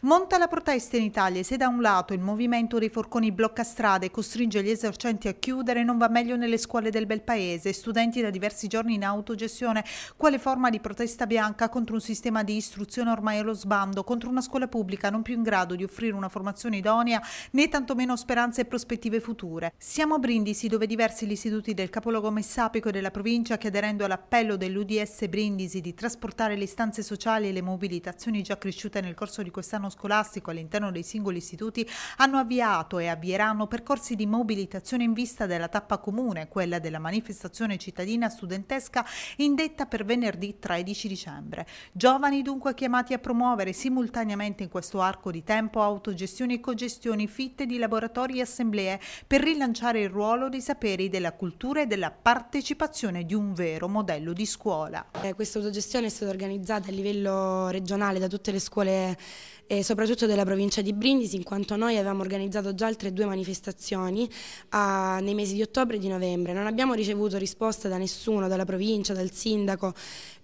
Monta la protesta in Italia se da un lato il movimento dei forconi blocca strade e costringe gli esercenti a chiudere, non va meglio nelle scuole del bel paese. Studenti da diversi giorni in autogestione, quale forma di protesta bianca contro un sistema di istruzione ormai allo sbando, contro una scuola pubblica non più in grado di offrire una formazione idonea né tantomeno speranze e prospettive future. Siamo a Brindisi dove diversi gli istituti del capoluogo messapico e della provincia che aderendo all'appello dell'UDS Brindisi di trasportare le istanze sociali e le mobilitazioni già cresciute nel corso di quest'anno l'anno scolastico all'interno dei singoli istituti hanno avviato e avvieranno percorsi di mobilitazione in vista della tappa comune, quella della manifestazione cittadina studentesca indetta per venerdì 13 dicembre. Giovani dunque chiamati a promuovere simultaneamente in questo arco di tempo autogestioni e cogestioni fitte di laboratori e assemblee per rilanciare il ruolo dei saperi della cultura e della partecipazione di un vero modello di scuola. Eh, questa autogestione è stata organizzata a livello regionale da tutte le scuole e soprattutto della provincia di Brindisi in quanto noi avevamo organizzato già altre due manifestazioni a, nei mesi di ottobre e di novembre. Non abbiamo ricevuto risposta da nessuno, dalla provincia, dal sindaco.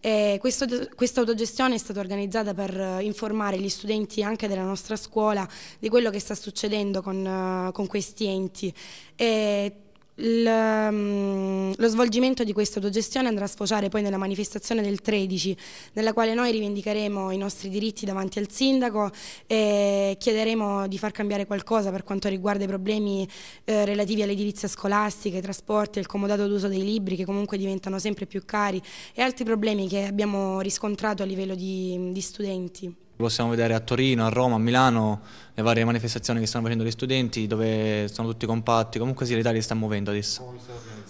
Questo, questa autogestione è stata organizzata per eh, informare gli studenti anche della nostra scuola di quello che sta succedendo con, eh, con questi enti. E Ehm, lo svolgimento di questa autogestione andrà a sfociare poi nella manifestazione del 13, nella quale noi rivendicheremo i nostri diritti davanti al sindaco e chiederemo di far cambiare qualcosa per quanto riguarda i problemi eh, relativi all'edilizia scolastica, ai trasporti, al comodato d'uso dei libri che comunque diventano sempre più cari e altri problemi che abbiamo riscontrato a livello di, di studenti. Possiamo vedere a Torino, a Roma, a Milano le varie manifestazioni che stanno facendo gli studenti dove sono tutti compatti, comunque sì l'Italia si sta muovendo adesso.